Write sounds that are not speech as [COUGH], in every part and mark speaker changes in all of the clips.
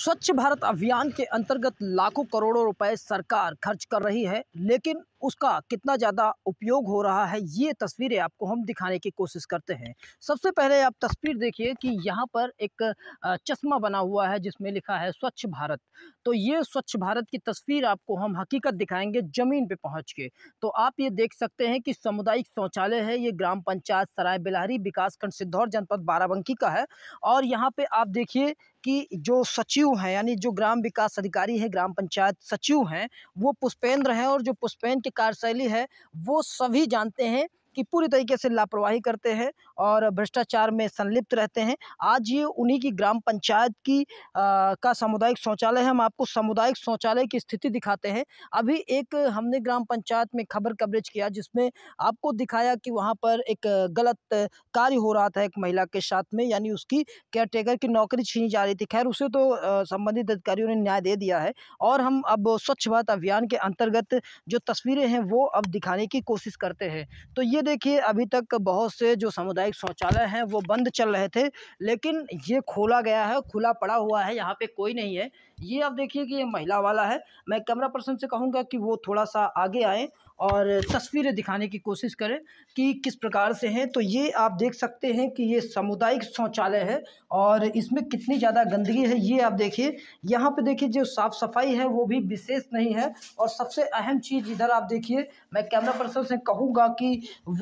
Speaker 1: स्वच्छ भारत अभियान के अंतर्गत लाखों करोड़ों रुपए सरकार खर्च कर रही है लेकिन उसका कितना ज़्यादा उपयोग हो रहा है ये तस्वीरें आपको हम दिखाने की कोशिश करते हैं सबसे पहले आप तस्वीर देखिए कि यहाँ पर एक चश्मा बना हुआ है जिसमें लिखा है स्वच्छ भारत तो ये स्वच्छ भारत की तस्वीर आपको हम हकीकत दिखाएंगे ज़मीन पे पहुँच के तो आप ये देख सकते हैं कि सामुदायिक शौचालय है ये ग्राम पंचायत सराय बिलहरी विकासखंड सिद्धौर जनपद बाराबंकी का है और यहाँ पे आप देखिए कि जो सचिव हैं यानी जो ग्राम विकास अधिकारी है ग्राम पंचायत सचिव हैं वो पुष्पेंद्र हैं और जो पुष्पेंद्र के कार्यशैली है वो सभी जानते हैं कि पूरी तरीके से लापरवाही करते हैं और भ्रष्टाचार में संलिप्त रहते हैं आज ये उन्हीं की ग्राम पंचायत की आ, का सामुदायिक शौचालय है हम आपको सामुदायिक शौचालय की स्थिति दिखाते हैं अभी एक हमने ग्राम पंचायत में खबर कवरेज किया जिसमें आपको दिखाया कि वहाँ पर एक गलत कार्य हो रहा था एक महिला के साथ में यानी उसकी केयरटेकर की नौकरी छीनी जा रही थी खैर उसे तो संबंधित अधिकारियों ने न्याय दे दिया है और हम अब स्वच्छ भारत अभियान के अंतर्गत जो तस्वीरें हैं वो अब दिखाने की कोशिश करते हैं तो ये देखिए अभी तक बहुत से जो सामुदायिक शौचालय हैं वो बंद चल रहे थे लेकिन ये खोला गया है खुला पड़ा हुआ है यहाँ पे कोई नहीं है ये आप देखिए कि ये महिला वाला है मैं कैमरा पर्सन से कहूँगा कि वो थोड़ा सा आगे आए और तस्वीरें दिखाने की कोशिश करें कि किस प्रकार से हैं तो ये आप देख सकते हैं कि ये सामुदायिक शौचालय है और इसमें कितनी ज़्यादा गंदगी है ये आप देखिए यहाँ पे देखिए जो साफ़ सफाई है वो भी विशेष नहीं है और सबसे अहम चीज़ इधर आप देखिए मैं कैमरा पर्सन से कहूँगा कि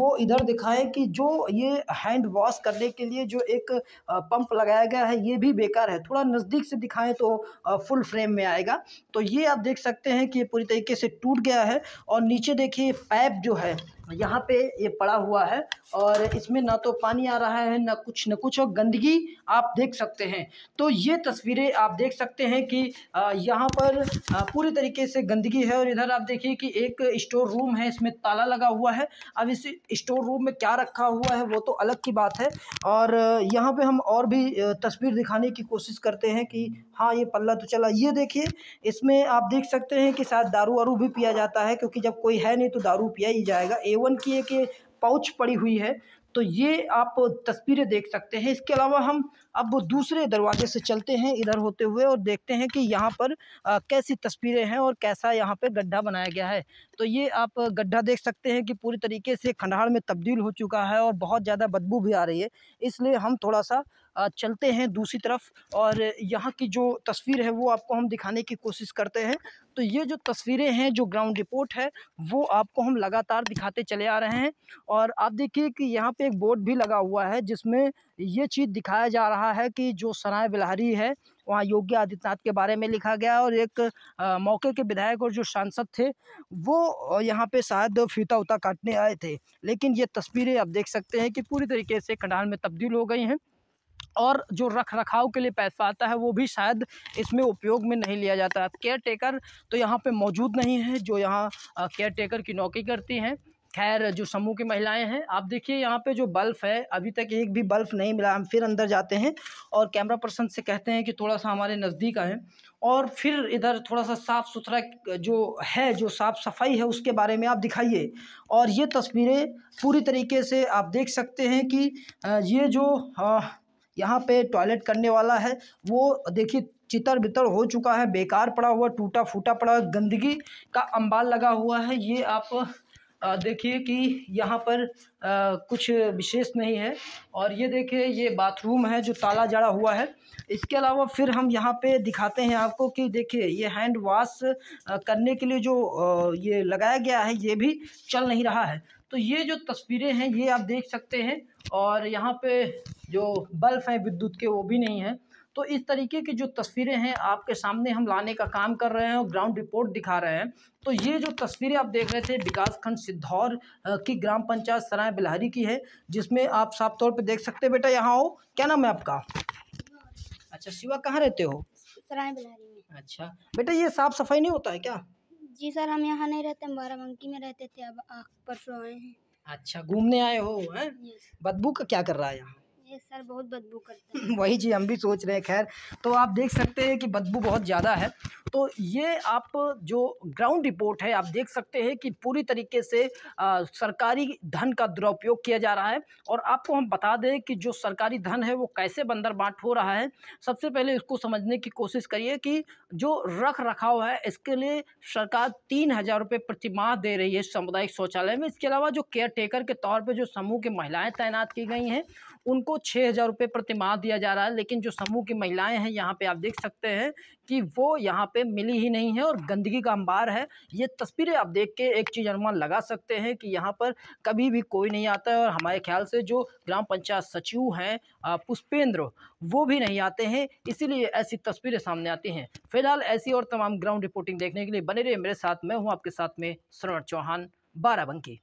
Speaker 1: वो इधर दिखाएं कि जो ये हैंड वॉश करने के लिए जो एक पंप लगाया गया है ये भी बेकार है थोड़ा नज़दीक से दिखाएँ तो फुल फ्रेम में आएगा तो ये आप देख सकते हैं कि ये पूरी तरीके से टूट गया है और नीचे देख देखिए पैप जो है यहाँ पे ये पड़ा हुआ है और इसमें ना तो पानी आ रहा है ना कुछ ना कुछ और गंदगी आप देख सकते हैं तो ये तस्वीरें आप देख सकते हैं कि यहाँ पर पूरी तरीके से गंदगी है और इधर आप देखिए कि एक स्टोर रूम है इसमें ताला लगा हुआ है अब इस स्टोर रूम में क्या रखा हुआ है वो तो अलग की बात है और यहाँ पर हम और भी तस्वीर दिखाने की कोशिश करते हैं कि हाँ ये पल्ला तो चला ये देखिए इसमें आप देख सकते हैं कि शायद दारू वारू भी पिया जाता है क्योंकि जब कोई है नहीं तो दारू पिया ही जाएगा ए एवन की एक पाउच पड़ी हुई है तो ये आप तस्वीरें देख सकते हैं इसके अलावा हम अब दूसरे दरवाजे से चलते हैं इधर होते हुए और देखते हैं कि यहाँ पर कैसी तस्वीरें हैं और कैसा यहाँ पे गड्ढा बनाया गया है तो ये आप गड्ढा देख सकते हैं कि पूरी तरीके से खंडहार में तब्दील हो चुका है और बहुत ज़्यादा बदबू भी आ रही है इसलिए हम थोड़ा सा चलते हैं दूसरी तरफ और यहाँ की जो तस्वीर है वो आपको हम दिखाने की कोशिश करते हैं तो ये जो तस्वीरें हैं जो ग्राउंड रिपोर्ट है वो आपको हम लगातार दिखाते चले आ रहे हैं और आप देखिए कि यहाँ पे एक बोर्ड भी लगा हुआ है जिसमें ये चीज़ दिखाया जा रहा है कि जो सराय बिलहरी है वहाँ योगी आदित्यनाथ के बारे में लिखा गया और एक आ, मौके के विधायक और जो सांसद थे वो यहाँ पे शायद फीता उता काटने आए थे लेकिन ये तस्वीरें आप देख सकते हैं कि पूरी तरीके से खंडाल में तब्दील हो गई हैं और जो रख रखाव के लिए पैसा आता है वो भी शायद इसमें उपयोग में नहीं लिया जाता है केयर टेकर तो यहाँ पे मौजूद नहीं है जो यहाँ केयर टेकर की नौकरी करती हैं खैर जो समूह की महिलाएं हैं आप देखिए यहाँ पे जो बल्फ है अभी तक एक भी बल्फ नहीं मिला हम फिर अंदर जाते हैं और कैमरा पर्सन से कहते हैं कि थोड़ा सा हमारे नज़दीक आएँ और फिर इधर थोड़ा सा साफ़ सुथरा जो है जो साफ़ सफाई है उसके बारे में आप दिखाइए और ये तस्वीरें पूरी तरीके से आप देख सकते हैं कि ये जो यहाँ पे टॉयलेट करने वाला है वो देखिए चितर बितर हो चुका है बेकार पड़ा हुआ टूटा फूटा पड़ा गंदगी का अंबाल लगा हुआ है ये आप देखिए कि यहाँ पर आ, कुछ विशेष नहीं है और ये देखिए ये बाथरूम है जो ताला जड़ा हुआ है इसके अलावा फिर हम यहाँ पे दिखाते हैं आपको कि देखिए ये हैंड वॉश करने के लिए जो आ, ये लगाया गया है ये भी चल नहीं रहा है तो ये जो तस्वीरें हैं ये आप देख सकते हैं और यहाँ पे जो बल्ब हैं विद्युत के वो भी नहीं हैं तो इस तरीके की जो तस्वीरें हैं आपके सामने हम लाने का काम कर रहे हैं और ग्राउंड रिपोर्ट दिखा रहे हैं तो ये जो तस्वीरें आप देख रहे थे विकासखंड सिद्धौर की ग्राम पंचायत सराय बिलहरी की है जिसमें आप साफ तौर पर देख सकते हैं बेटा यहाँ हो क्या नाम है आपका अच्छा शिवा कहाँ रहते हो सराय बिलहरी अच्छा बेटा ये साफ सफाई नहीं होता है क्या जी सर हम यहाँ नहीं रहते हम बाराबंकी में रहते थे अब परसों आए हैं अच्छा घूमने आए हो हैं बदबू का क्या कर रहा है यहाँ सर बहुत बदबू करता है [LAUGHS] वही जी हम भी सोच रहे हैं खैर तो आप देख सकते हैं कि बदबू बहुत ज़्यादा है तो ये आप जो ग्राउंड रिपोर्ट है आप देख सकते हैं कि पूरी तरीके से आ, सरकारी धन का दुरुपयोग किया जा रहा है और आपको हम बता दें कि जो सरकारी धन है वो कैसे बंदर बांट हो रहा है सबसे पहले इसको समझने की कोशिश करिए कि जो रख रखाव है इसके लिए सरकार तीन हज़ार रुपये प्रतिमाह दे रही है सामुदायिक शौचालय में इसके अलावा जो केयर टेकर के तौर पर जो समूह की महिलाएँ तैनात की गई हैं उनको छः हज़ार रुपये प्रतिमाह दिया जा रहा है लेकिन जो समूह की महिलाएं हैं यहाँ पे आप देख सकते हैं कि वो यहाँ पे मिली ही नहीं है और गंदगी का अंबार है ये तस्वीरें आप देख के एक चीज़ अनुमान लगा सकते हैं कि यहाँ पर कभी भी कोई नहीं आता है और हमारे ख्याल से जो ग्राम पंचायत सचिव हैं पुष्पेंद्र वो भी नहीं आते हैं इसीलिए ऐसी तस्वीरें सामने आती हैं फिलहाल ऐसी और तमाम ग्राउंड रिपोर्टिंग देखने के लिए बने रही मेरे साथ मैं हूँ आपके साथ में श्रवण चौहान बाराबंकी